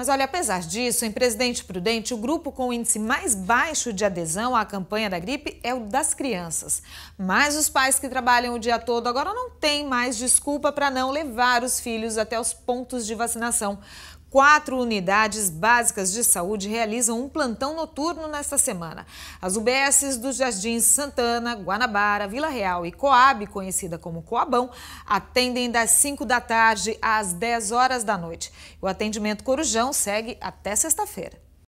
Mas olha, apesar disso, em Presidente Prudente, o grupo com o índice mais baixo de adesão à campanha da gripe é o das crianças. Mas os pais que trabalham o dia todo agora não têm mais desculpa para não levar os filhos até os pontos de vacinação. Quatro unidades básicas de saúde realizam um plantão noturno nesta semana. As UBSs dos Jardins Santana, Guanabara, Vila Real e Coab, conhecida como Coabão, atendem das 5 da tarde às 10 horas da noite. O atendimento Corujão segue até sexta-feira.